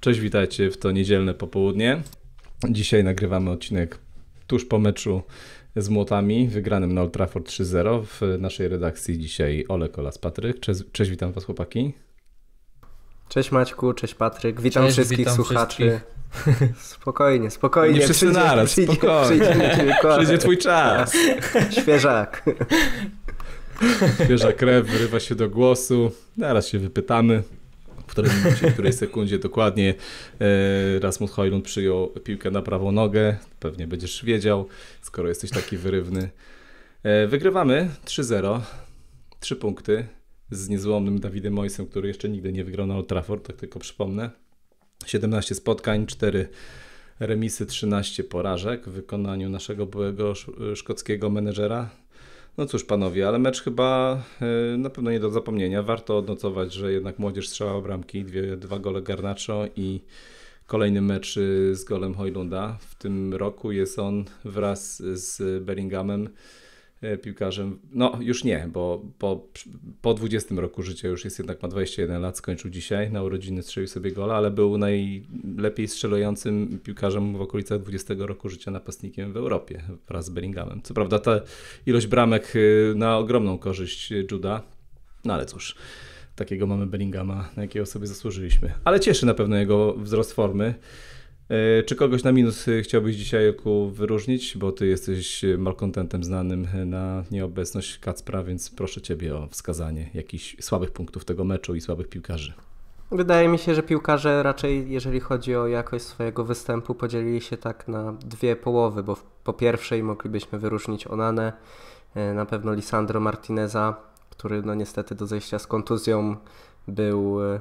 Cześć, witajcie w to niedzielne popołudnie. Dzisiaj nagrywamy odcinek tuż po meczu z Młotami, wygranym na Old Trafford 3-0. W naszej redakcji dzisiaj Ole Kolas-Patryk. Cześć, cześć, witam was chłopaki. Cześć Maćku, cześć Patryk, witam cześć, wszystkich witam słuchaczy. Wszystkich. Spokojnie, spokojnie. Nie wszyscy przyjdzie, naraz, przyjdzie, spokojnie. Przyjdzie, przyjdzie, przyjdzie twój czas. Świeżak. Świeża krew wyrywa się do głosu. Zaraz się wypytamy której minucie, w której sekundzie dokładnie e, Rasmus Hojlund przyjął piłkę na prawą nogę. Pewnie będziesz wiedział, skoro jesteś taki wyrywny. E, wygrywamy 3-0, trzy punkty z niezłomnym Dawidem Moisem, który jeszcze nigdy nie wygrał na Old Trafford, tak tylko przypomnę. 17 spotkań, 4 remisy, 13 porażek w wykonaniu naszego byłego szkockiego menedżera no cóż, panowie, ale mecz chyba y, na pewno nie do zapomnienia. Warto odnotować, że jednak młodzież strzała bramki, dwie, dwa gole garnaczo i kolejny mecz y, z golem Hojlunda. W tym roku jest on wraz z Bellinghamem E, piłkarzem. No już nie, bo po, po 20 roku życia już jest jednak ma 21 lat, skończył dzisiaj, na urodziny strzelił sobie gola, ale był najlepiej strzelającym piłkarzem w okolicach 20 roku życia napastnikiem w Europie wraz z Bellinghamem. Co prawda ta ilość bramek e, na ogromną korzyść Juda, no ale cóż takiego mamy Bellinghama, na jakiego sobie zasłużyliśmy. Ale cieszy na pewno jego wzrost formy. E, czy kogoś na minus chciałbyś dzisiaj oku wyróżnić, bo ty jesteś malkontentem znanym na nieobecność Kacpra, więc proszę ciebie o wskazanie jakichś słabych punktów tego meczu i słabych piłkarzy. Wydaje mi się, że piłkarze raczej, jeżeli chodzi o jakość swojego występu, podzielili się tak na dwie połowy, bo po pierwszej moglibyśmy wyróżnić Onanę, e, na pewno Lisandro Martineza, który no niestety do zejścia z kontuzją był e,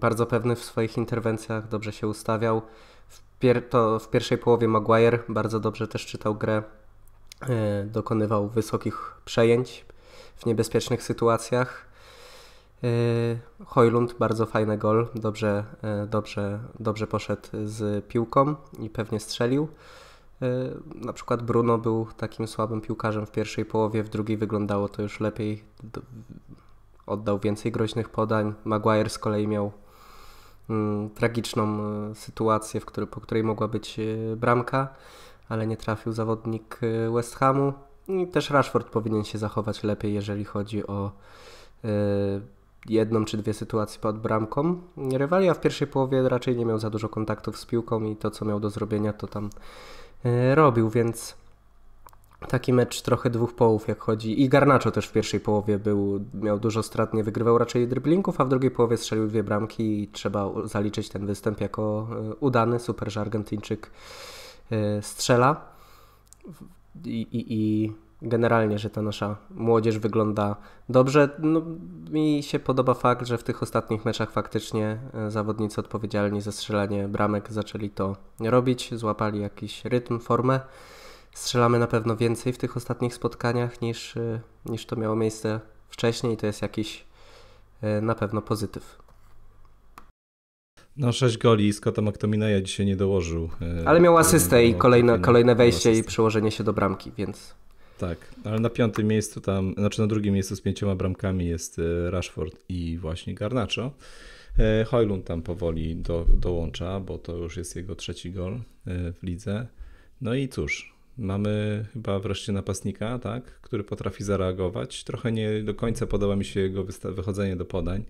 bardzo pewny w swoich interwencjach, dobrze się ustawiał. W pier- to w pierwszej połowie Maguire bardzo dobrze też czytał grę, e, dokonywał wysokich przejęć w niebezpiecznych sytuacjach. E, Hojlund, bardzo fajny gol, dobrze, e, dobrze, dobrze poszedł z piłką i pewnie strzelił. E, na przykład Bruno był takim słabym piłkarzem w pierwszej połowie, w drugiej wyglądało to już lepiej. Oddał więcej groźnych podań. Maguire z kolei miał Mm, tragiczną e, sytuację, w której po której mogła być e, bramka, ale nie trafił zawodnik e, West Hamu. No I też Rashford powinien się zachować lepiej, jeżeli chodzi o jedną czy dwie sytuacje pod bramką. Rywalia w pierwszej połowie raczej nie miał za dużo kontaktów z piłką i to, co miał do zrobienia, to tam robił, więc taki mecz trochę dwóch połów, jak chodzi. I Garnacho też w pierwszej połowie był, miał dużo strat, nie wygrywał raczej driblingów, a w drugiej połowie strzelił dwie bramki i trzeba zaliczyć ten występ jako e, udany. Super, że Argentyńczyk e, strzela. I, i, i generalnie, że ta nasza młodzież wygląda dobrze. No, mi się podoba fakt, że w tych ostatnich meczach faktycznie e, zawodnicy odpowiedzialni za strzelanie bramek zaczęli to robić, złapali jakiś rytm, formę strzelamy na pewno więcej w tych ostatnich spotkaniach niż, y, niż to miało miejsce wcześniej. To jest jakiś y, na pewno pozytyw. No, sześć goli Scotta McTominaya dzisiaj nie dołożył. Y, ale miał asystę i kolejne, kolejne wejście i przyłożenie się do bramki, więc. Tak, ale na piątym miejscu tam, znaczy na drugim miejscu z pięcioma bramkami jest Rashford i właśnie Garnacho. E, Hojlund tam powoli do, dołącza, bo to już jest jego trzeci gol w lidze. No i cóż, Mamy chyba wreszcie napastnika, tak, który potrafi zareagować. Trochę nie do końca podoba mi się jego wychodzenie do podań.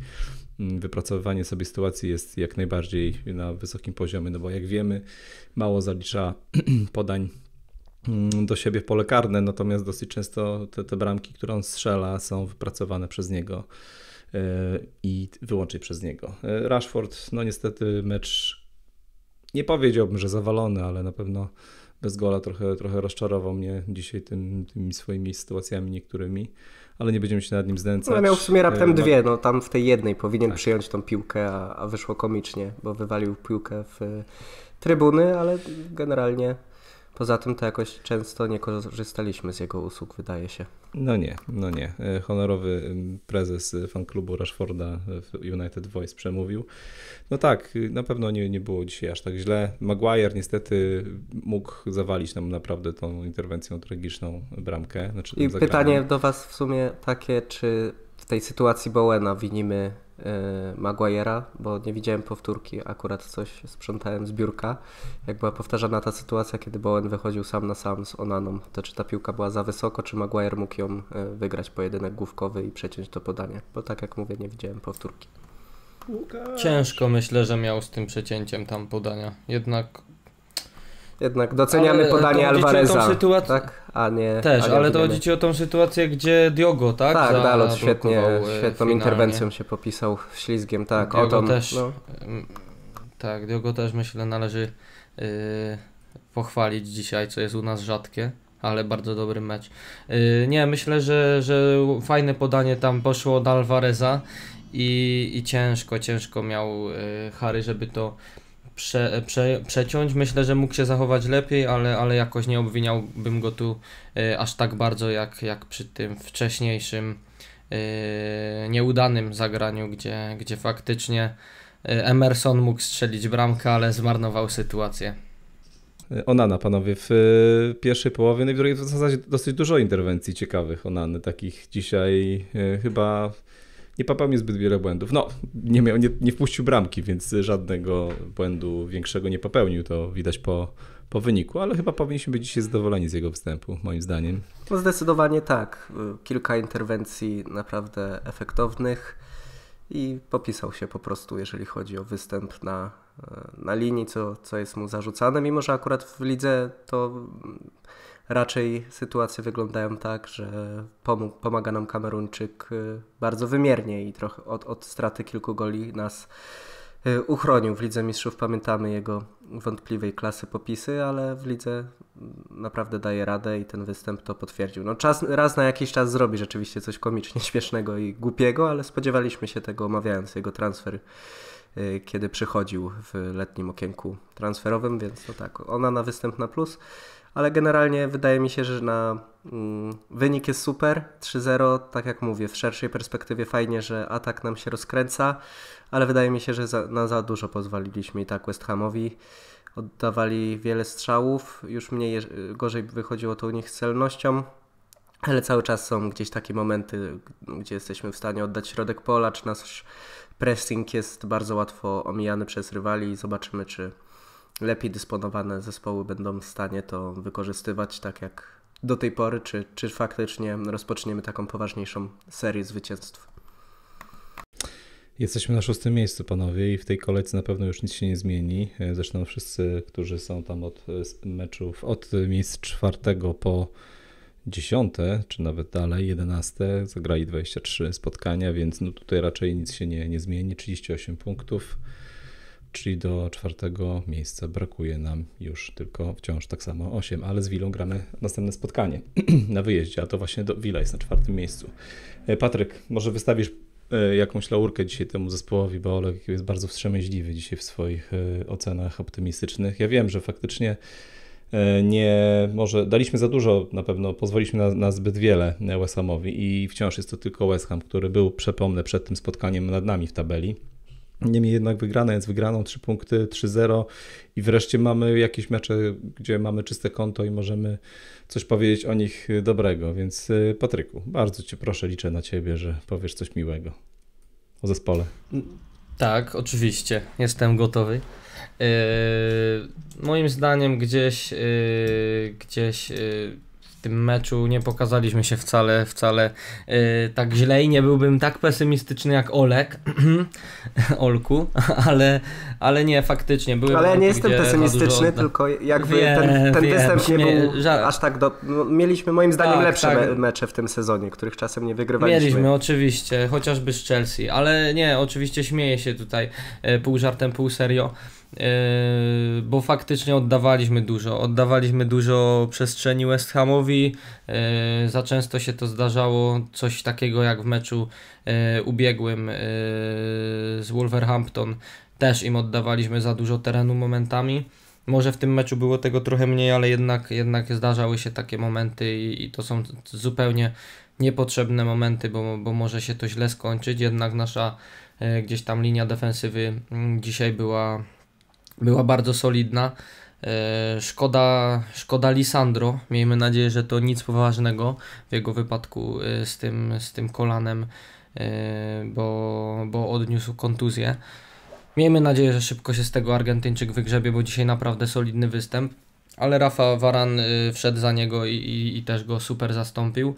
Mm, wypracowywanie sobie sytuacji jest jak najbardziej na wysokim poziomie, no bo jak wiemy, mało zalicza podań mm, do siebie w pole karne, natomiast dosyć często te, te bramki, które on strzela, są wypracowane przez niego e, i wyłącznie przez niego. E, Rashford, no niestety mecz nie powiedziałbym, że zawalony, ale na pewno bez gola trochę, trochę rozczarował mnie dzisiaj tym, tymi swoimi sytuacjami niektórymi, ale nie będziemy się nad nim znęcać. No, miał w sumie raptem e, dwie, no tam w tej jednej powinien tak. przyjąć tą piłkę, a, a wyszło komicznie, bo wywalił piłkę w trybuny, ale generalnie Poza tym to jakoś często nie korzystaliśmy z jego usług, wydaje się. No nie, no nie. E, honorowy prezes e, fanklubu Rashforda w United Voice przemówił. No tak, e, na pewno nie, nie było dzisiaj aż tak źle. Maguire niestety mógł zawalić nam naprawdę tą interwencją tragiczną bramkę. Znaczy I pytanie do Was w sumie takie, czy w tej sytuacji Bowena winimy E, Maguire'a, bo nie widziałem powtórki, akurat coś sprzątałem z biurka. Jak była powtarzana ta sytuacja, kiedy Bowen wychodził sam na sam z Onaną, to czy ta piłka była za wysoko, czy Maguire mógł ją e, wygrać pojedynek główkowy i przeciąć to podanie? Bo tak jak mówię, nie widziałem powtórki. Ciężko myślę, że miał z tym przecięciem tam podania. Jednak jednak doceniamy ale podanie Alvareza. Tą Tak, a nie. Też, a nie ale to chodzi ci o tą sytuację, gdzie Diogo, tak? Tak, Dalot świetnie, e, świetną finalnie. interwencją się popisał ślizgiem, tak. Diogo o też. No. Tak, Diogo też myślę należy yy, pochwalić dzisiaj, co jest u nas rzadkie. Ale bardzo dobry mecz. Y, nie, myślę, że, że fajne podanie tam poszło od Alvareza i, i ciężko, ciężko miał y, Harry, żeby to prze, prze, przeciąć. Myślę, że mógł się zachować lepiej, ale, ale jakoś nie obwiniałbym go tu e, aż tak bardzo jak, jak przy tym wcześniejszym e, nieudanym zagraniu, gdzie, gdzie faktycznie e, Emerson mógł strzelić bramkę, ale zmarnował sytuację. Onana, panowie, w pierwszej połowie, no i w drugiej w zasadzie dosyć dużo interwencji ciekawych Onany, takich dzisiaj chyba nie popełnił zbyt wiele błędów. No, nie, miał, nie, nie wpuścił bramki, więc żadnego błędu większego nie popełnił. To widać po, po wyniku, ale chyba powinniśmy być dzisiaj zadowoleni z jego występu, moim zdaniem. No zdecydowanie tak. Kilka interwencji naprawdę efektownych i popisał się po prostu, jeżeli chodzi o występ na, na linii, co, co jest mu zarzucane, mimo że akurat w lidze to raczej sytuacje wyglądają tak, że pomaga nam Kameruńczyk y, bardzo wymiernie i trochę od, od straty kilku goli nas y, uchronił. W Lidze Mistrzów pamiętamy jego wątpliwej klasy popisy, ale w lidze mm, naprawdę daje radę i ten występ to potwierdził. No czas, raz na jakiś czas zrobi rzeczywiście coś komicznie śmiesznego i głupiego, ale spodziewaliśmy się tego omawiając jego transfer y, kiedy przychodził w letnim okienku transferowym, więc to tak, ona na występ na plus ale generalnie wydaje mi się, że na mm, wynik jest super. 3-0, tak jak mówię, w szerszej perspektywie fajnie, że atak nam się rozkręca, ale wydaje mi się, że za, na za dużo pozwoliliśmy i tak West Hamowi. Oddawali wiele strzałów, już mniej gorzej wychodziło to u nich z celnością, ale cały czas są gdzieś takie momenty, gdzie jesteśmy w stanie oddać środek pola, czy nasz pressing jest bardzo łatwo omijany przez rywali i zobaczymy, czy lepiej dysponowane zespoły będą w stanie to wykorzystywać tak jak do tej pory, czy, czy faktycznie rozpoczniemy taką poważniejszą serię zwycięstw. Jesteśmy na szóstym miejscu, panowie, i w tej kolejce na pewno już nic się nie zmieni. Zresztą wszyscy, którzy są tam od meczów, od miejsc czwartego po dziesiąte, czy nawet dalej, jedenaste, zagrali 23 spotkania, więc no tutaj raczej nic się nie, nie zmieni. 38 punktów czyli do czwartego miejsca brakuje nam już tylko wciąż tak samo 8, ale z Wilą gramy następne spotkanie na wyjeździe, a to właśnie do, Wila jest na czwartym miejscu. E, Patryk, może wystawisz e, jakąś laurkę dzisiaj temu zespołowi, bo Olek jest bardzo wstrzemięźliwy dzisiaj w swoich e, ocenach optymistycznych. Ja wiem, że faktycznie nie, może daliśmy za dużo, na pewno pozwoliliśmy na, na zbyt wiele West Hamowi i wciąż jest to tylko West Ham, który był, przypomnę, przed tym spotkaniem nad nami w tabeli Niemniej jednak wygrana jest wygraną, 3 punkty, 3-0 i wreszcie mamy jakieś mecze, gdzie mamy czyste konto i możemy coś powiedzieć o nich dobrego. Więc y, Patryku, bardzo Cię proszę, liczę na Ciebie, że powiesz coś miłego o zespole. Tak, oczywiście, jestem gotowy. Yy, moim zdaniem gdzieś, yy, gdzieś yy tym meczu nie pokazaliśmy się wcale, wcale yy, tak źle i nie byłbym tak pesymistyczny jak Olek, Olku, ale, ale nie, faktycznie. Były ale ja nie jestem pesymistyczny, tylko jakby wiem, ten, ten wiem, występ nie był aż tak do... No, mieliśmy moim zdaniem tak, lepsze tak. Me mecze w tym sezonie, których czasem nie wygrywaliśmy. Mieliśmy, oczywiście, chociażby z Chelsea, ale nie, oczywiście śmieję się tutaj e, pół żartem, pół serio. Yy, bo faktycznie oddawaliśmy dużo. Oddawaliśmy dużo przestrzeni West Hamowi. Yy, za często się to zdarzało, coś takiego jak w meczu yy, ubiegłym z Wolverhampton. Też im oddawaliśmy za dużo terenu momentami. Może w tym meczu było tego trochę mniej, ale jednak, jednak zdarzały się takie momenty i, i to są zupełnie niepotrzebne momenty, bo, bo może się to źle skończyć. Jednak nasza gdzieś tam linia defensywy mm, dzisiaj była była bardzo solidna. E, szkoda, szkoda Lisandro. Miejmy nadzieję, że to nic poważnego w jego wypadku e, z tym, z tym kolanem, e, bo, bo odniósł kontuzję. Miejmy nadzieję, że szybko się z tego Argentyńczyk wygrzebie, bo dzisiaj naprawdę solidny występ ale Rafa Waran y, wszedł za niego i, i, i też go super zastąpił.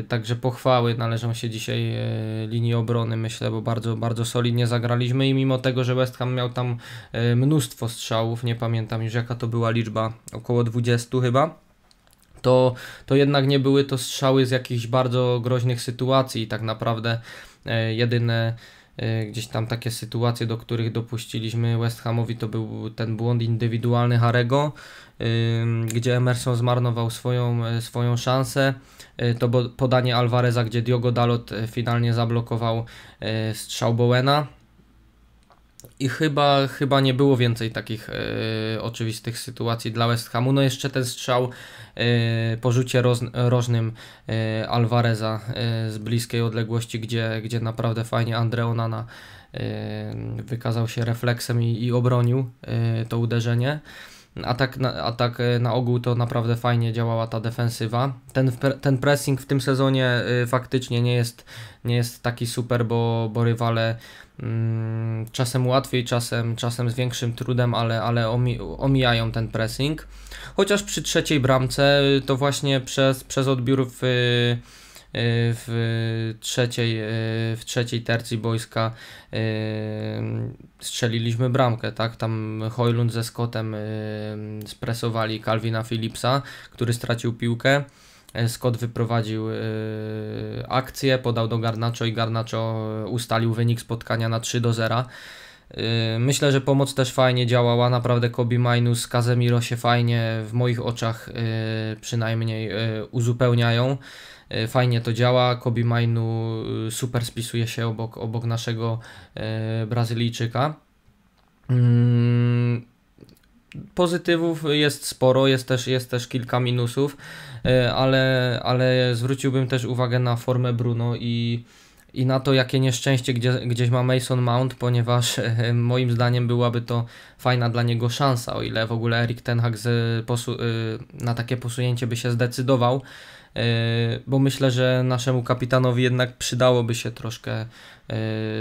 Y, także pochwały należą się dzisiaj y, linii obrony, myślę, bo bardzo, bardzo solidnie zagraliśmy i mimo tego, że West Ham miał tam mnóstwo strzałów, nie pamiętam już jaka to była liczba, około 20 chyba to, to jednak nie były to strzały z jakichś bardzo groźnych sytuacji. Tak naprawdę jedyne E, gdzieś tam takie sytuacje, do których dopuściliśmy West Hamowi, to był ten błąd indywidualny Harego, gdzie Emerson zmarnował swoją, e, swoją szansę. E, to podanie Alvareza, gdzie Diogo Dalot finalnie zablokował strzał Bowena i chyba, chyba nie było więcej takich e, oczywistych sytuacji dla West Hamu. No jeszcze ten strzał e, po rzucie roz, rożnym e, Alvareza e, z bliskiej odległości, gdzie, gdzie naprawdę fajnie Andre Onana e, wykazał się refleksem i, i obronił e, to uderzenie tak, na, tak na ogół to naprawdę fajnie działała ta defensywa. Ten, ten pressing w tym sezonie e, faktycznie nie jest, nie jest taki super, bo, bo rywale mm, czasem łatwiej, czasem, czasem z większym trudem, ale, ale omi, omijają ten pressing. Chociaż przy trzeciej bramce e, to właśnie przez, przez odbiór w w trzeciej, e, w trzeciej tercji boiska e, strzeliliśmy bramkę, tak? Tam Hojlund ze Scottem e, spresowali Calvina Phillipsa, który stracił piłkę. Scott wyprowadził akcję, podał do Garnacho i Garnaczo ustalił wynik spotkania na 3 do 0. Myślę, że pomoc też fajnie działała. Naprawdę Kobi Minus, Kazemiro się fajnie w moich oczach przynajmniej uzupełniają. E, fajnie to działa. Kobi Mainu y, super spisuje się obok, obok naszego e, Brazylijczyka. Mm, pozytywów jest sporo, jest też, jest też kilka minusów, e, ale, ale zwróciłbym też uwagę na formę Bruno i, i na to, jakie nieszczęście gdzie, gdzieś ma Mason Mount, ponieważ moim zdaniem byłaby to fajna dla niego szansa, o ile w ogóle Erik Ten Hag z, posu, y, na takie posunięcie by się zdecydował. Yy, bo myślę, że naszemu kapitanowi jednak przydałoby się troszkę, yy,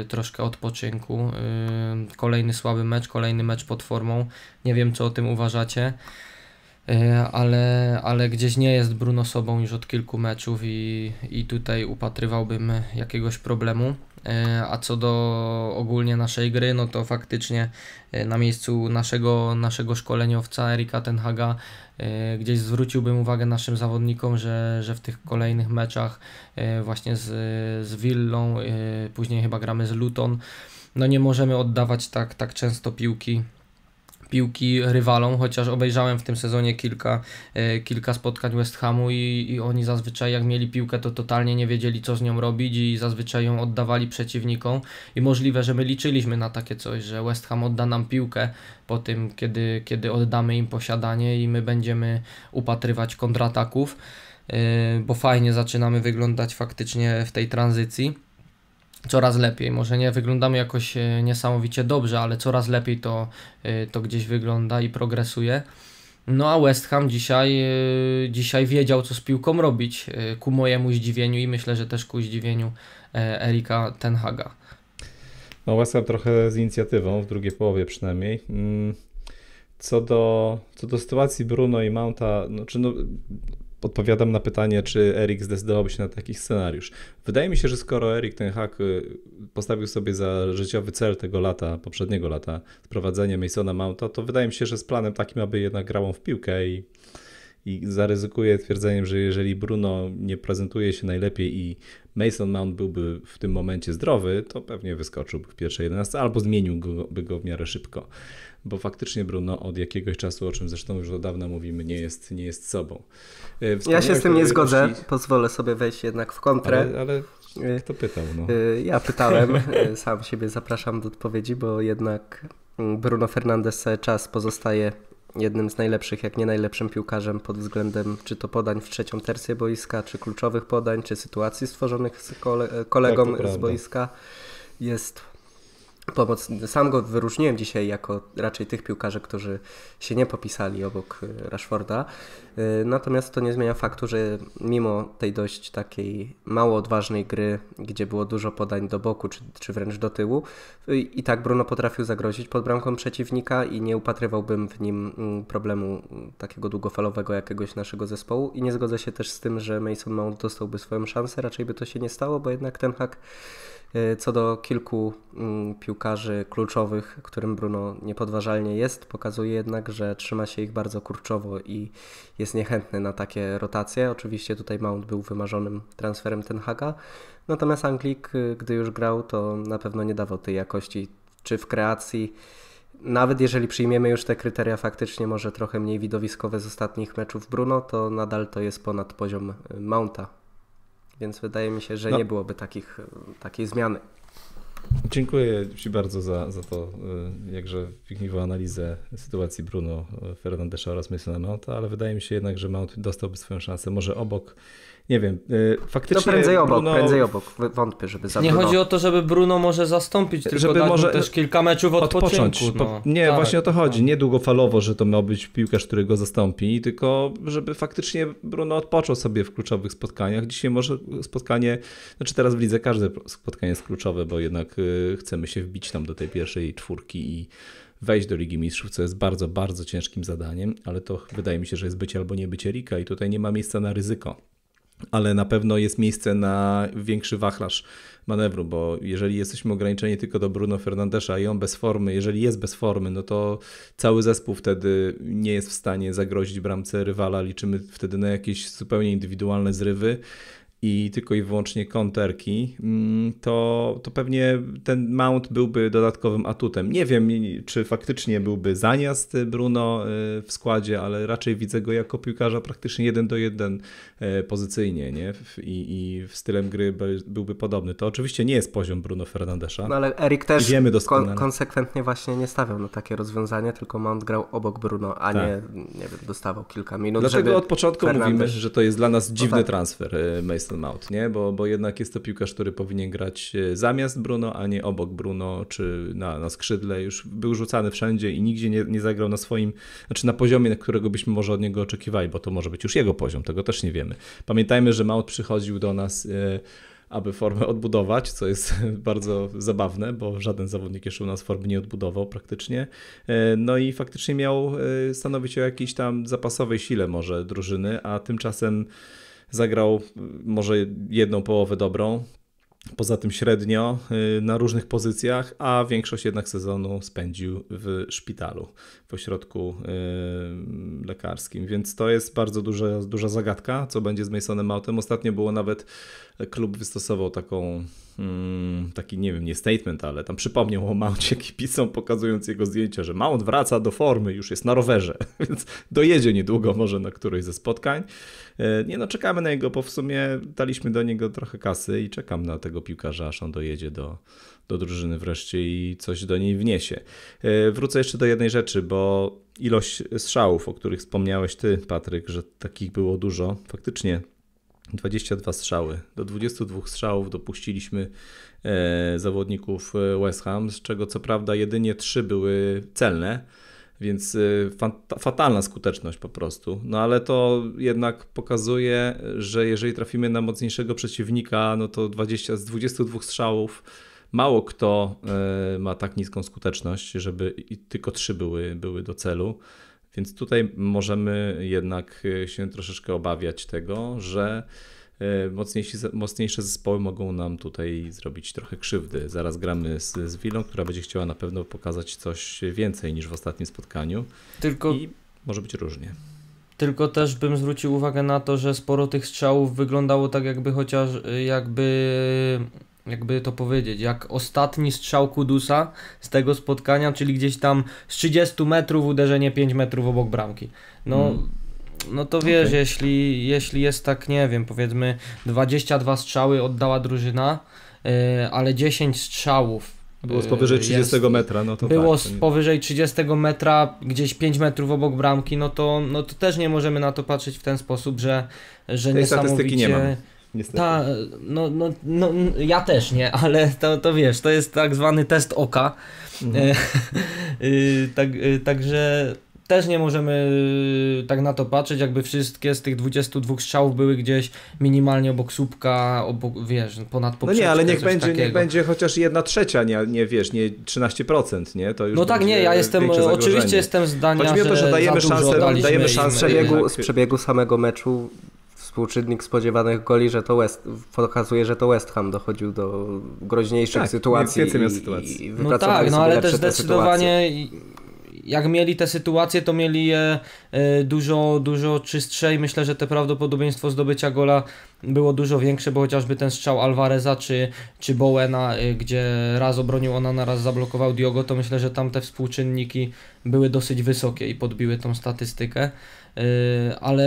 troszkę odpoczynku. Yy, kolejny słaby mecz, kolejny mecz pod formą. Nie wiem, co o tym uważacie. E, ale, ale gdzieś nie jest Bruno sobą już od kilku meczów i, i tutaj upatrywałbym jakiegoś problemu. E, a co do ogólnie naszej gry, no to faktycznie e, na miejscu naszego, naszego szkoleniowca Erika Tenhaga gdzieś zwróciłbym uwagę naszym zawodnikom, że, że w tych kolejnych meczach właśnie z, z Willą, później chyba gramy z Luton, no nie możemy oddawać tak, tak często piłki piłki rywalom, chociaż obejrzałem w tym sezonie kilka, e, kilka spotkań West Hamu i, i oni zazwyczaj jak mieli piłkę to totalnie nie wiedzieli co z nią robić i zazwyczaj ją oddawali przeciwnikom i możliwe, że my liczyliśmy na takie coś, że West Ham odda nam piłkę po tym, kiedy, kiedy oddamy im posiadanie i my będziemy upatrywać kontrataków, e, bo fajnie zaczynamy wyglądać faktycznie w tej tranzycji coraz lepiej. Może nie wyglądamy jakoś e, niesamowicie dobrze, ale coraz lepiej to, e, to gdzieś wygląda i progresuje. No a West Ham dzisiaj, e, dzisiaj wiedział, co z piłką robić, ku mojemu zdziwieniu i myślę, że też ku zdziwieniu Erika Tenhaga. No West Ham trochę z inicjatywą, w drugiej połowie przynajmniej. Mm, co do, co do sytuacji Bruno i Mounta, no, czy no, odpowiadam na pytanie, czy Erik zdecydowałby się na taki scenariusz. Wydaje mi się, że skoro Erik ten hak y, postawił sobie za życiowy cel tego lata, poprzedniego lata, sprowadzenie Masona Mounta, to wydaje mi się, że z planem takim, aby jednak grał w piłkę i i zaryzykuję twierdzeniem, że jeżeli Bruno nie prezentuje się najlepiej i Mason Mount byłby w tym momencie zdrowy, to pewnie wyskoczyłby w pierwszej 11 albo zmieniłby go w miarę szybko. Bo faktycznie Bruno od jakiegoś czasu, o czym zresztą już od dawna mówimy, nie jest, nie jest sobą. E, ja się z tym nie zgodzę. Pozwolę sobie wejść jednak w kontrę. Ale, ale... E, kto pytał? No. E, ja pytałem, sam siebie zapraszam do odpowiedzi, bo jednak mm, Bruno Fernandes cały czas pozostaje jednym z najlepszych, jak nie najlepszym piłkarzem pod względem czy to podań w trzecią tercję boiska, czy kluczowych podań, czy sytuacji stworzonych z kole e, kolegą tak, z boiska. Jest pomoc. Sam go wyróżniłem dzisiaj jako raczej tych piłkarzy, którzy się nie popisali obok e, Rashforda. Y, natomiast to nie zmienia faktu, że mimo tej dość takiej mało odważnej gry, gdzie było dużo podań do boku czy, czy wręcz do tyłu, y, i tak Bruno potrafił zagrozić pod bramką przeciwnika i nie upatrywałbym w nim mm, problemu mm, takiego długofalowego jakiegoś naszego zespołu. I nie zgodzę się też z tym, że Mason Mount dostałby swoją szansę, raczej by to się nie stało, bo jednak ten hak y, co do kilku mm, piłkarzy kluczowych, którym Bruno niepodważalnie jest, pokazuje jednak, że trzyma się ich bardzo kurczowo i jest jest niechętny na takie rotacje. Oczywiście tutaj Mount był wymarzonym transferem Ten Haga, natomiast Anglik, y, gdy już grał, to na pewno nie dawał tej jakości, czy w kreacji, nawet jeżeli przyjmiemy już te kryteria faktycznie może trochę mniej widowiskowe z ostatnich meczów Bruno, to nadal to jest ponad poziom y, Mounta. Więc wydaje mi się, że no. nie byłoby takich, y, takiej zmiany. Dziękuję Ci bardzo za, za to, y, jakże wnikliwą analizę sytuacji Bruno y, Fernandesza oraz Masona Mounta, no ale wydaje mi się jednak, że Mount dostałby swoją szansę może obok nie wiem, y, faktycznie... To prędzej obok, Bruno... prędzej obok, wątpię, żeby za Nie chodzi o to, żeby Bruno może zastąpić, tylko żeby może też kilka meczów odpocząć. odpocząć. No. nie, tak, właśnie o to chodzi, tak. nie długofalowo, że to ma być piłkarz, który go zastąpi, tylko żeby faktycznie Bruno odpoczął sobie w kluczowych spotkaniach. Dzisiaj może spotkanie, znaczy teraz w lidze każde spotkanie jest kluczowe, bo jednak y, chcemy się wbić tam do tej pierwszej czwórki i wejść do Ligi Mistrzów, co jest bardzo, bardzo ciężkim zadaniem, ale to wydaje mi się, że jest bycie albo nie bycie Rika i tutaj nie ma miejsca na ryzyko ale na pewno jest miejsce na większy wachlarz manewru, bo jeżeli jesteśmy ograniczeni tylko do Bruno Fernandesza i on bez formy, jeżeli jest bez formy, no to cały zespół wtedy nie jest w stanie zagrozić bramce rywala. Liczymy wtedy na jakieś zupełnie indywidualne zrywy i tylko i wyłącznie konterki, mm, to, to pewnie ten mount byłby dodatkowym atutem. Nie wiem, czy faktycznie byłby zaniast Bruno e, w składzie, ale raczej widzę go jako piłkarza praktycznie jeden do jeden e, pozycyjnie nie? I, i w stylem gry byłby podobny. To oczywiście nie jest poziom Bruno Fernandesza. No ale Erik też wiemy doskonale. Kon konsekwentnie właśnie nie stawiał na takie rozwiązanie, tylko Mount grał obok Bruno, a tak. nie, nie wiem, dostawał kilka minut. Dlatego od początku mówimy, że to jest dla nas no dziwny tak. transfer e, Mejs jest nie? Bo, bo jednak jest to piłkarz, który powinien grać e, zamiast Bruno, a nie obok Bruno, czy na, na skrzydle. Już był rzucany wszędzie i nigdzie nie, nie zagrał na swoim, znaczy na poziomie, na którego byśmy może od niego oczekiwali, bo to może być już jego poziom, tego też nie wiemy. Pamiętajmy, że Małd przychodził do nas... Yy, aby formę odbudować, co jest bardzo zabawne, bo żaden zawodnik jeszcze u nas formy nie odbudował praktycznie. E, no i faktycznie miał stanowić o jakiejś tam zapasowej sile może drużyny, a tymczasem Zagrał y, może jedną połowę dobrą, poza tym średnio y, na różnych pozycjach, a większość jednak sezonu spędził w szpitalu, w ośrodku y, lekarskim. Więc to jest bardzo duża, duża zagadka, co będzie z Masonem Mautem. Ostatnio było nawet klub wystosował taką, mm, taki nie wiem, nie statement, ale tam przypomniał o Mountie kibicom, pokazując jego zdjęcia, że Mount wraca do formy, już jest na rowerze, więc dojedzie niedługo może na którejś ze spotkań. E, nie no, czekamy na jego, bo w sumie daliśmy do niego trochę kasy i czekam na tego piłkarza, aż on dojedzie do, do drużyny wreszcie i coś do niej wniesie. E, wrócę jeszcze do jednej rzeczy, bo ilość strzałów, o których wspomniałeś ty, Patryk, że takich było dużo, faktycznie 22 strzały. Do 22 strzałów dopuściliśmy e, zawodników e, West Ham, z czego co prawda jedynie 3 były celne, więc e, fatalna skuteczność po prostu. No ale to jednak pokazuje, że jeżeli trafimy na mocniejszego przeciwnika, no to 20, z 22 strzałów mało kto ma tak niską skuteczność, żeby tylko 3 były, były do celu. Więc tutaj możemy jednak e, się troszeczkę obawiać tego, że e, mocniejsze zespoły mogą nam tutaj zrobić trochę krzywdy. Zaraz gramy z, z Willą, która będzie chciała na pewno pokazać coś więcej niż w ostatnim spotkaniu. Tylko... I może być różnie. Tylko też bym zwrócił uwagę na to, że sporo tych strzałów wyglądało tak, jakby chociaż e, jakby jakby to powiedzieć, jak ostatni strzał Kudusa z tego spotkania, czyli gdzieś tam z 30 metrów uderzenie 5 metrów obok bramki. No, mm. no to wiesz, okay. jeśli, jeśli jest tak, nie wiem, powiedzmy 22 strzały oddała drużyna, yy, ale 10 strzałów było z powyżej 30 e, jest, metra, no to Było tak, to nie... z powyżej 30 metra, gdzieś 5 metrów obok bramki, no to, no to też nie możemy na to patrzeć w ten sposób, że, że Tej niesamowicie... statystyki nie mamy niestety. Ta, no, no, no, ja też nie, ale to, to wiesz, to jest tak zwany test oka. Mhm. E, y, tak, y, także też nie możemy y, tak na to patrzeć, jakby wszystkie z tych 22 strzałów były gdzieś minimalnie obok słupka, obok, wiesz, ponad poprzeczkę. No nie, ale niech będzie, niech będzie chociaż jedna trzecia, nie, nie wiesz, nie 13%, nie? To już no tak, nie, ja jestem, oczywiście jestem zdania, Chodzi mi to, że dajemy szansę, dajemy szansę przebiegu, z przebiegu samego meczu współczynnik spodziewanych goli, że to West, pokazuje, że to West Ham dochodził do groźniejszych tak, sytuacji. Więcej miał sytuacji. I, i no tak, no ale też zdecydowanie jak mieli te sytuacje, to mieli je e, dużo, dużo czystsze i myślę, że te prawdopodobieństwo zdobycia gola było dużo większe, bo chociażby ten strzał Alvareza czy, czy Bowena, e, gdzie raz obronił ona, na raz zablokował Diogo, to myślę, że tam te współczynniki były dosyć wysokie i podbiły tą statystykę, e, ale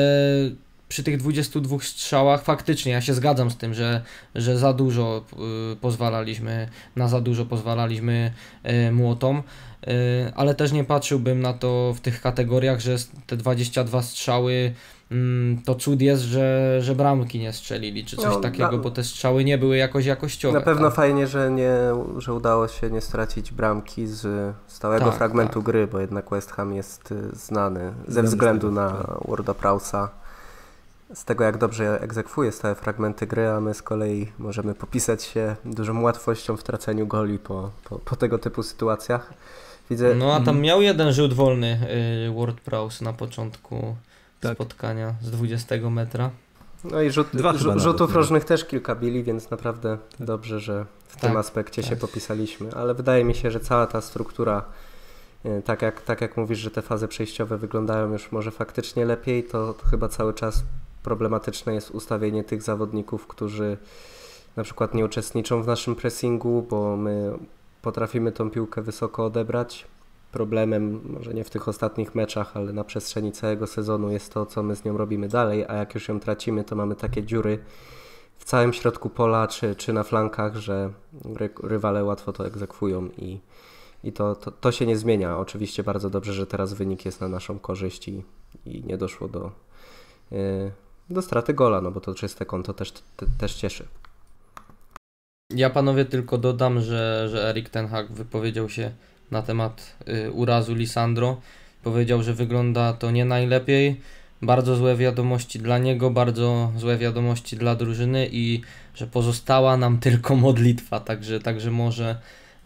przy tych 22 strzałach faktycznie ja się zgadzam z tym, że, że za dużo y, pozwalaliśmy, na za dużo pozwalaliśmy y, młotom, y, ale też nie patrzyłbym na to w tych kategoriach, że te 22 strzały mm, to cud jest, że, że bramki nie strzelili, czy coś no, takiego, na, bo te strzały nie były jakoś jakościowe. Na pewno tak? fajnie, że, nie, że udało się nie stracić bramki z stałego tak, fragmentu tak. gry, bo jednak West Ham jest y, znany ze względu na Warda Prowsa z tego, jak dobrze egzekwuje stałe fragmenty gry, a my z kolei możemy popisać się dużą łatwością w traceniu goli po, po, po tego typu sytuacjach. Widzę... No a tam mhm. miał jeden rzut wolny yy, Ward Prowse na początku tak. spotkania z 20 metra. No i rzut, Dwa rzutów różnych też kilka bili, więc naprawdę dobrze, że w tak, tym aspekcie tak. się popisaliśmy. Ale wydaje mi się, że cała ta struktura, y, tak jak, tak jak mówisz, że te fazy przejściowe wyglądają już może faktycznie lepiej, to chyba cały czas problematyczne jest ustawienie tych zawodników, którzy na przykład nie uczestniczą w naszym pressingu, bo my potrafimy tą piłkę wysoko odebrać. Problemem, może nie w tych ostatnich meczach, ale na przestrzeni całego sezonu jest to, co my z nią robimy dalej, a jak już ją tracimy, to mamy takie dziury w całym środku pola czy, czy na flankach, że ry rywale łatwo to egzekwują i, i to, to, to się nie zmienia. Oczywiście bardzo dobrze, że teraz wynik jest na naszą korzyść i, i nie doszło do yy, do straty gola, no bo to czyste konto też, te, też cieszy. Ja panowie tylko dodam, że, że Erik Ten Hag wypowiedział się na temat y, urazu Lisandro. Powiedział, że wygląda to nie najlepiej. Bardzo złe wiadomości dla niego, bardzo złe wiadomości dla drużyny i że pozostała nam tylko modlitwa, także, także może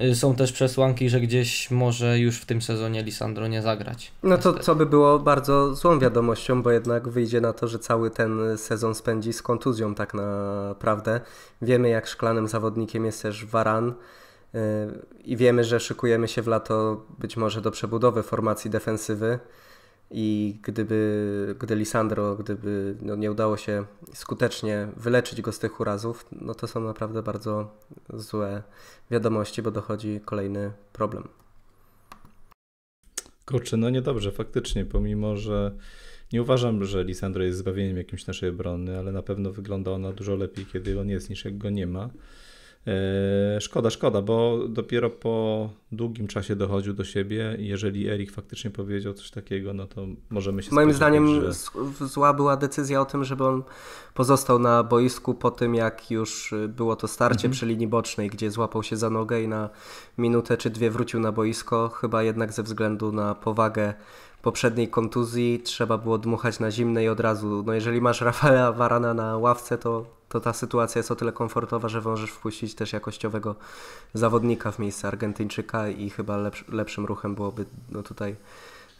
Y, są też przesłanki, że gdzieś może już w tym sezonie Lisandro nie zagrać. No to co by było bardzo złą wiadomością, bo jednak wyjdzie na to, że cały ten sezon spędzi z kontuzją tak naprawdę. Wiemy jak szklanym zawodnikiem jest też Varan y, i wiemy, że szykujemy się w lato być może do przebudowy formacji defensywy i gdyby, gdy Lisandro, gdyby no, nie udało się skutecznie wyleczyć go z tych urazów, no to są naprawdę bardzo złe wiadomości, bo dochodzi kolejny problem. Kurczę, no niedobrze, faktycznie, pomimo, że nie uważam, że Lisandro jest zbawieniem jakimś naszej obrony, ale na pewno wygląda ona dużo lepiej, kiedy on jest, niż jak go nie ma. E, szkoda, szkoda, bo dopiero po długim czasie dochodził do siebie i jeżeli Erik faktycznie powiedział coś takiego, no to możemy się Moim zdaniem że... zła była decyzja o tym, żeby on pozostał na boisku po tym, jak już było to starcie mhm. przy linii bocznej, gdzie złapał się za nogę i na minutę czy dwie wrócił na boisko, chyba jednak ze względu na powagę poprzedniej kontuzji trzeba było dmuchać na zimne i od razu, no jeżeli masz Rafaela Varana na ławce, to to ta sytuacja jest o tyle komfortowa, że wążesz wpuścić też jakościowego zawodnika w miejsce Argentyńczyka i chyba lepsz, lepszym ruchem byłoby no tutaj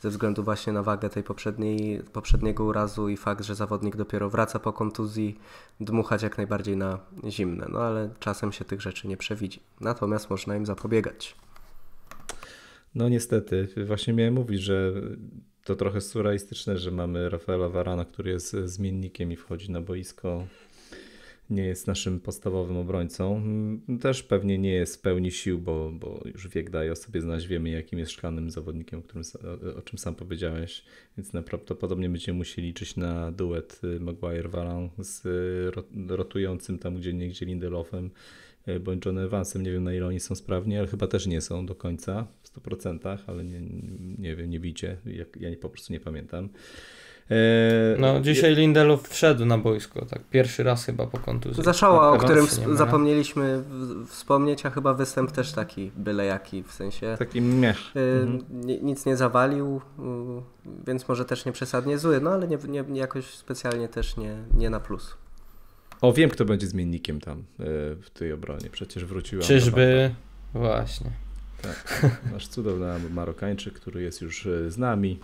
ze względu właśnie na wagę tej poprzedniej, poprzedniego urazu i fakt, że zawodnik dopiero wraca po kontuzji, dmuchać jak najbardziej na zimne. No ale czasem się tych rzeczy nie przewidzi. Natomiast można im zapobiegać. No niestety, właśnie miałem mówić, że to trochę surrealistyczne, że mamy Rafaela Varana, który jest zmiennikiem i wchodzi na boisko nie jest naszym podstawowym obrońcą. Mm, też pewnie nie jest w pełni sił, bo, bo już wiek daje o sobie znać, wiemy jakim jest szklanym zawodnikiem, o, którym, o czym sam powiedziałeś, więc prawdopodobnie będziemy musieli liczyć na duet y, Maguire-Valan z y, rotującym tam gdzie niegdzie Lindelofem y, bądź John Evansem. Nie wiem na ile oni są sprawni, ale chyba też nie są do końca w 100%, ale nie, nie wiem, nie widzicie, ja, ja po prostu nie pamiętam. E, no, dzisiaj je... Lindelof wszedł na boisko, tak pierwszy raz chyba po kontuzji. Zaszoła, o którym zapomnieliśmy wspomnieć, a chyba występ też taki byle jaki, w sensie... Taki miesz. Y, mhm. Nic nie zawalił, y, więc może też nie przesadnie zły, no ale nie, nie, jakoś specjalnie też nie, nie na plus. O, wiem kto będzie zmiennikiem tam e, w tej obronie, przecież wróciła. Czyżby... Właśnie. Tak, nasz cudowny Marokańczyk, który jest już e, z nami.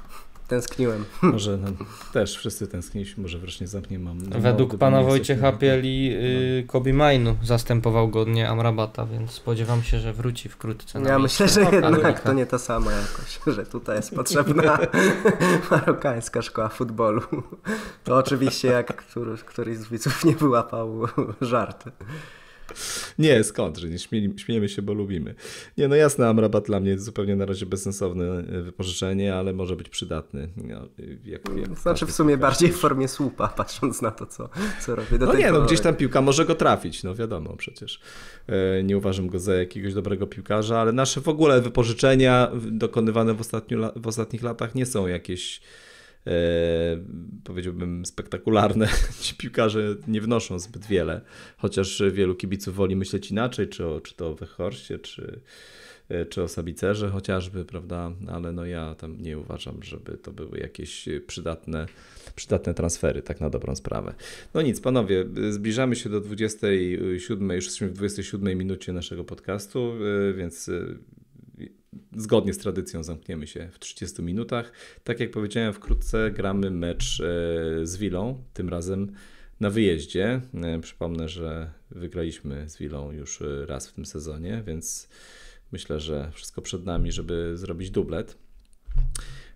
Tęskniłem. Hmm. Może no, też wszyscy tęskniliśmy, może wreszcie zamkniemy. Mam, no, Według pana Wojciecha Pieli y, no. Kobi Majnu zastępował godnie Amrabata, więc spodziewam się, że wróci wkrótce. Ja myślę, że jednak to nie ta sama jakoś, że tutaj jest potrzebna marokańska szkoła futbolu. To oczywiście jak któryś, któryś z widzów nie wyłapał żart. Nie, skąd, że nie śmieli, śmiejemy się, bo lubimy. Nie, no jasne, Amrabat dla mnie jest zupełnie na razie bezsensowne wypożyczenie, ale może być przydatny. No, jak, jak znaczy w sumie bardziej w formie słupa, patrząc na to, co, co robię do No nie, no pory. no gdzieś tam piłka może go trafić, no wiadomo przecież. E, nie uważam go za jakiegoś dobrego piłkarza, ale nasze w ogóle wypożyczenia dokonywane w, ostatniu, w ostatnich latach nie są jakieś E, powiedziałbym spektakularne. Ci piłkarze nie wnoszą zbyt wiele, chociaż wielu kibiców woli myśleć inaczej, czy, o, czy to o Wechorście, czy, e, czy o Sabicerze chociażby, prawda? Ale no ja tam nie uważam, żeby to były jakieś przydatne, przydatne transfery, tak na dobrą sprawę. No nic, panowie, zbliżamy się do 27, już jesteśmy w 27 minucie naszego podcastu, e, więc zgodnie z tradycją zamkniemy się w 30 minutach. Tak jak powiedziałem, wkrótce gramy mecz e, z Wilą, tym razem na wyjeździe. E, przypomnę, że wygraliśmy z Wilą już e, raz w tym sezonie, więc myślę, że wszystko przed nami, żeby zrobić dublet.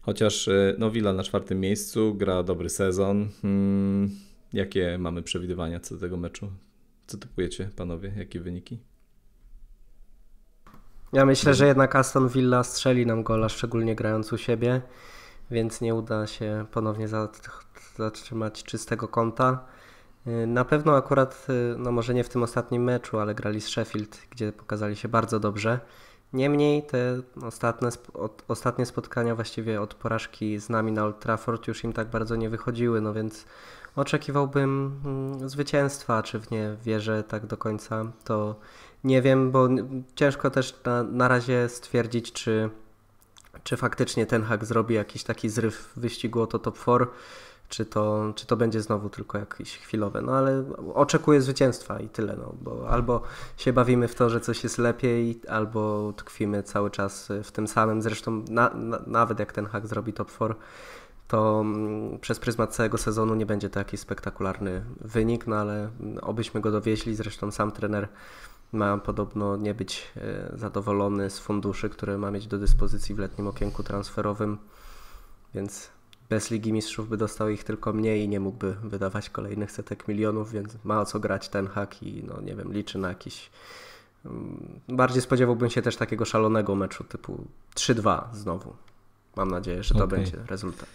Chociaż no, Wila na czwartym miejscu gra dobry sezon. Hmm, jakie mamy przewidywania co do tego meczu? Co typujecie, panowie? Jakie wyniki? Ja myślę, że jednak Aston Villa strzeli nam gola, szczególnie grając u siebie, więc nie uda się ponownie zatrzymać czystego kąta. Y, na pewno akurat, y, no może nie w tym ostatnim meczu, ale grali z Sheffield, gdzie pokazali się bardzo dobrze. Niemniej te ostatnie, ostatnie spotkania właściwie od porażki z nami na Old Trafford już im tak bardzo nie wychodziły, no więc oczekiwałbym mm, zwycięstwa, czy w nie wierzę tak do końca, to nie wiem, bo ciężko też na, na razie stwierdzić, czy, czy faktycznie ten hak zrobi jakiś taki zryw wyścigu to top 4 czy to, czy to będzie znowu tylko jakieś chwilowe. No ale oczekuję zwycięstwa i tyle. No, bo albo się bawimy w to, że coś jest lepiej, albo tkwimy cały czas w tym samym. Zresztą na, na, nawet jak ten hak zrobi top 4, to mm, przez pryzmat całego sezonu nie będzie to jakiś spektakularny wynik, no ale obyśmy go dowieźli. Zresztą sam trener ma podobno nie być e, zadowolony z funduszy, które ma mieć do dyspozycji w letnim okienku transferowym, więc bez Ligi Mistrzów by dostał ich tylko mniej i nie mógłby wydawać kolejnych setek milionów, więc ma o co grać ten hak i no nie wiem, liczy na jakiś mm, Bardziej spodziewałbym się też takiego szalonego meczu typu 3-2 znowu. Mam nadzieję, że to okay. będzie rezultat.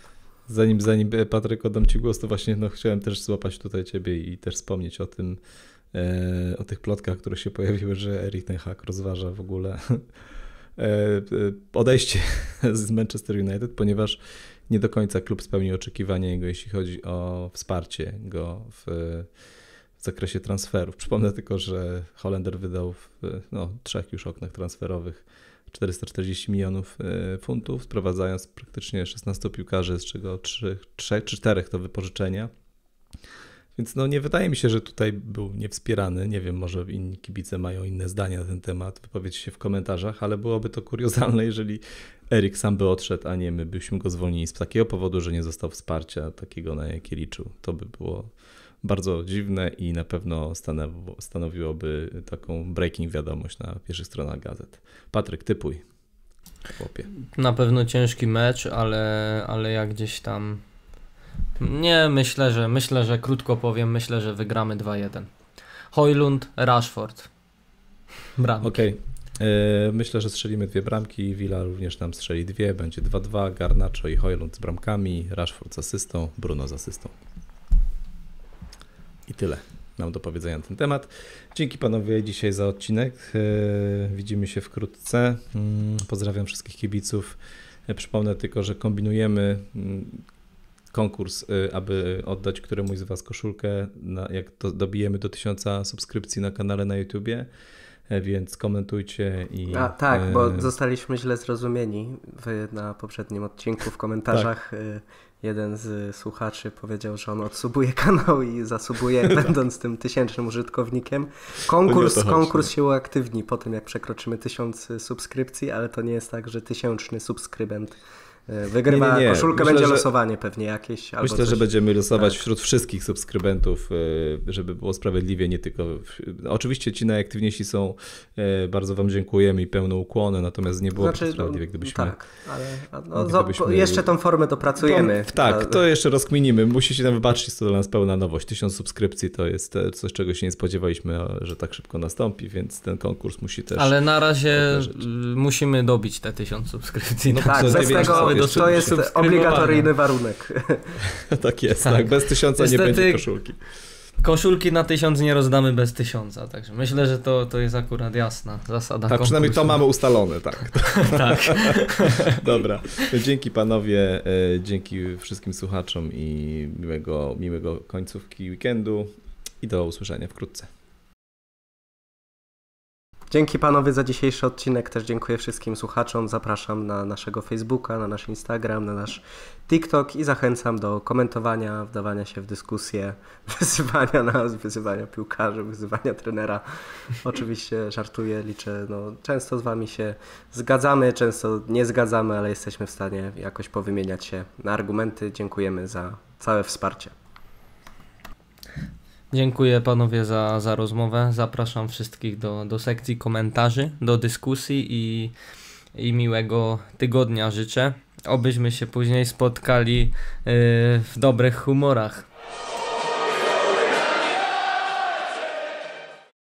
Zanim, zanim e, Patryk oddam Ci głos, to właśnie no, chciałem też złapać tutaj Ciebie i też wspomnieć o tym, E, o tych plotkach, które się pojawiły, że Erik Ten Hag rozważa w ogóle e, e, odejście z Manchester United, ponieważ nie do końca klub spełnił oczekiwania jego, jeśli chodzi o wsparcie go w, w zakresie transferów. Przypomnę tylko, że Holender wydał w no, trzech już oknach transferowych 440 milionów funtów, sprowadzając praktycznie 16 piłkarzy, z czego 3, 3, 4 to wypożyczenia. Więc no nie wydaje mi się, że tutaj był niewspierany. Nie wiem, może inni kibice mają inne zdania na ten temat, Wypowiedz się w komentarzach, ale byłoby to kuriozalne, jeżeli Erik sam by odszedł, a nie my byśmy go zwolnili z takiego powodu, że nie został wsparcia takiego, na jakie liczył. To by było bardzo dziwne i na pewno stanowiłoby taką breaking wiadomość na pierwszych stronach gazet. Patryk, typuj. Chłopie. Na pewno ciężki mecz, ale, ale ja gdzieś tam nie, myślę, że myślę, że krótko powiem, myślę, że wygramy 2-1. Hojlund, Rashford. Bramki. Okej. Okay. E, myślę, że strzelimy dwie bramki. Villa również nam strzeli dwie. Będzie 2-2. Garnacho i Hojlund z bramkami. Rashford z asystą. Bruno z asystą. I tyle mam do powiedzenia na ten temat. Dzięki panowie dzisiaj za odcinek. E, widzimy się wkrótce. Mm, pozdrawiam wszystkich kibiców. E, przypomnę tylko, że kombinujemy mm, konkurs, y, aby oddać któremuś z Was koszulkę, na, jak to dobijemy do tysiąca subskrypcji na kanale na YouTubie e, więc komentujcie i. A, tak, bo e, zostaliśmy źle zrozumieni. Wy na poprzednim odcinku w komentarzach tak. E, jeden z słuchaczy powiedział, że on odsubuje kanał i zasubuje, będąc tym tysięcznym użytkownikiem. Konkurs, konkurs się uaktywni po tym, jak przekroczymy tysiąc subskrypcji, ale to nie jest tak, że tysięczny subskrybent E, Wygrywa nie, nie, nie. koszulkę, Myślę, będzie losowanie pewnie jakieś. Myślę, coś. że będziemy losować tak. wśród wszystkich subskrybentów, e, żeby było sprawiedliwie, nie tylko. Oczywiście ci najaktywniejsi są, e, bardzo Wam dziękujemy i pełne ukłony, natomiast nie byłoby znaczy, sprawiedliwie, no, gdybyśmy. Tak, ale no, gdybyśmy... jeszcze tą formę dopracujemy. To, tak, to jeszcze rozkminimy. się nam wybaczyć, jest to dla nas pełna nowość. Tysiąc subskrypcji to jest coś, czego się nie spodziewaliśmy, że tak szybko nastąpi, więc ten konkurs musi też. Ale na razie musimy dobić te tysiąc subskrypcji. No, tak, Z tego no, to jest obligatoryjny warunek. tak jest, tak. tak. Bez tysiąca Niestety... nie będzie koszulki. Koszulki na tysiąc nie rozdamy bez tysiąca, także myślę, że to, to jest akurat jasna zasada. Tak, przynajmniej to mamy ustalone, tak. tak. tak. Dobra. Dzięki panowie, e, dzięki wszystkim słuchaczom i miłego, miłego końcówki weekendu i do usłyszenia wkrótce. Dzięki panowie za dzisiejszy odcinek. Też dziękuję wszystkim słuchaczom. Zapraszam na naszego Facebooka, na nasz Instagram, na nasz TikTok i zachęcam do komentowania, wdawania się w dyskusję, wyzywania nas, wyzywania piłkarzy, wyzywania trenera. Oczywiście żartuję, liczę. No, często z wami się zgadzamy, często nie zgadzamy, ale jesteśmy w stanie jakoś powymieniać się na argumenty. Dziękujemy za całe wsparcie. Dziękuję panowie za, za rozmowę. Zapraszam wszystkich do, do sekcji komentarzy, do dyskusji i, i miłego tygodnia życzę. Obyśmy się później spotkali yy, w dobrych humorach.